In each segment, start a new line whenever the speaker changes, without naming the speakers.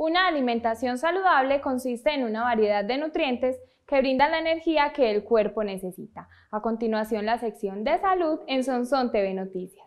Una alimentación saludable consiste en una variedad de nutrientes que brindan la energía que el cuerpo necesita. A continuación, la sección de salud en Sonson TV Noticias.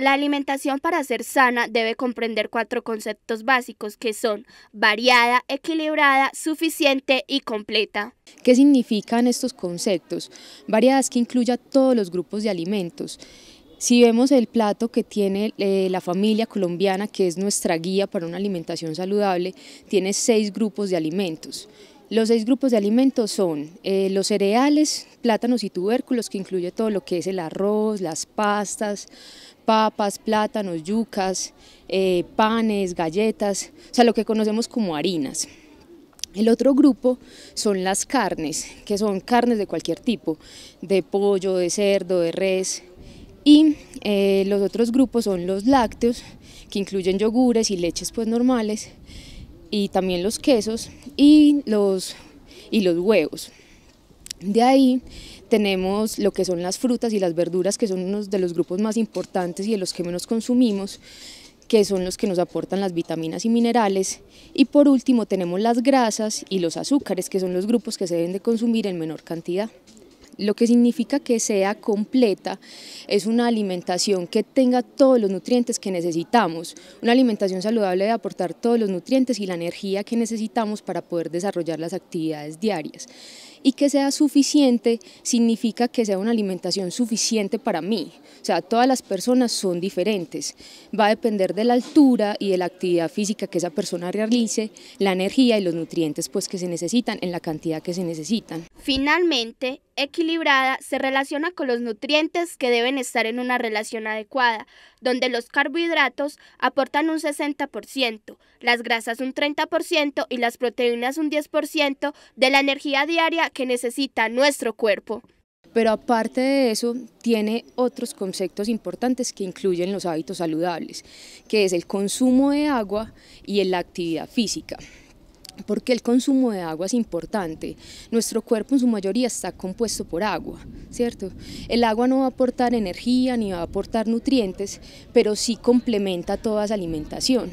La alimentación para ser sana debe comprender cuatro conceptos básicos que son variada, equilibrada, suficiente y completa.
¿Qué significan estos conceptos? Variada es que incluya todos los grupos de alimentos. Si vemos el plato que tiene eh, la familia colombiana, que es nuestra guía para una alimentación saludable, tiene seis grupos de alimentos. Los seis grupos de alimentos son eh, los cereales, plátanos y tubérculos, que incluye todo lo que es el arroz, las pastas, papas, plátanos, yucas, eh, panes, galletas, o sea, lo que conocemos como harinas. El otro grupo son las carnes, que son carnes de cualquier tipo, de pollo, de cerdo, de res. Y eh, los otros grupos son los lácteos, que incluyen yogures y leches pues normales y también los quesos y los, y los huevos. De ahí tenemos lo que son las frutas y las verduras, que son uno de los grupos más importantes y de los que menos consumimos, que son los que nos aportan las vitaminas y minerales. Y por último tenemos las grasas y los azúcares, que son los grupos que se deben de consumir en menor cantidad lo que significa que sea completa es una alimentación que tenga todos los nutrientes que necesitamos, una alimentación saludable de aportar todos los nutrientes y la energía que necesitamos para poder desarrollar las actividades diarias y que sea suficiente significa que sea una alimentación suficiente para mí. O sea, todas las personas son diferentes. Va a depender de la altura y de la actividad física que esa persona realice, la energía y los nutrientes pues que se necesitan en la cantidad que se necesitan.
Finalmente, equilibrada se relaciona con los nutrientes que deben estar en una relación adecuada, donde los carbohidratos aportan un 60%, las grasas un 30% y las proteínas un 10% de la energía diaria que necesita nuestro cuerpo.
Pero aparte de eso, tiene otros conceptos importantes que incluyen los hábitos saludables, que es el consumo de agua y la actividad física porque el consumo de agua es importante. Nuestro cuerpo en su mayoría está compuesto por agua, ¿cierto? El agua no va a aportar energía ni va a aportar nutrientes, pero sí complementa toda esa alimentación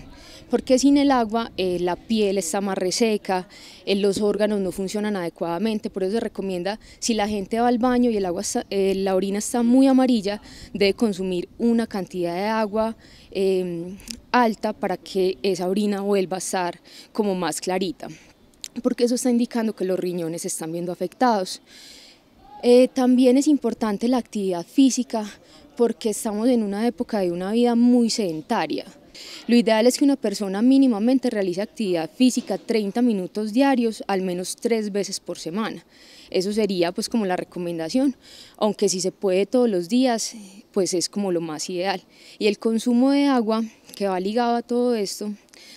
porque sin el agua eh, la piel está más reseca, eh, los órganos no funcionan adecuadamente, por eso se recomienda si la gente va al baño y eh, la orina está muy amarilla, debe consumir una cantidad de agua em, alta para que esa orina vuelva a estar como más clarita, porque eso está indicando que los riñones están viendo afectados. también es importante la actividad física porque estamos en una época de una vida muy sedentaria. Lo ideal es que una persona mínimamente realice actividad física 30 minutos diarios, al menos tres veces por semana. Eso sería pues como la recomendación, aunque si se puede todos los días, pues es como lo más ideal. Y el consumo de agua que va ligado a todo esto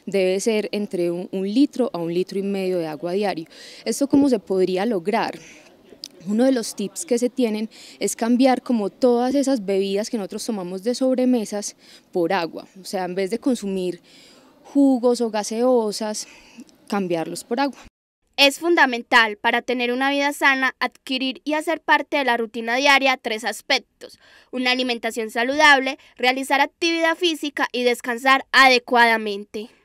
debe ser entre un, litro a un litro y medio de agua diario. ¿Esto cómo se podría lograr? Uno de los tips que se tienen es cambiar como todas esas bebidas que nosotros tomamos de sobremesas por agua. O sea, en vez de consumir jugos o gaseosas, cambiarlos por agua.
Es fundamental para tener una vida sana adquirir y hacer parte de la rutina diaria tres aspectos. Una alimentación saludable, realizar actividad física y descansar adecuadamente.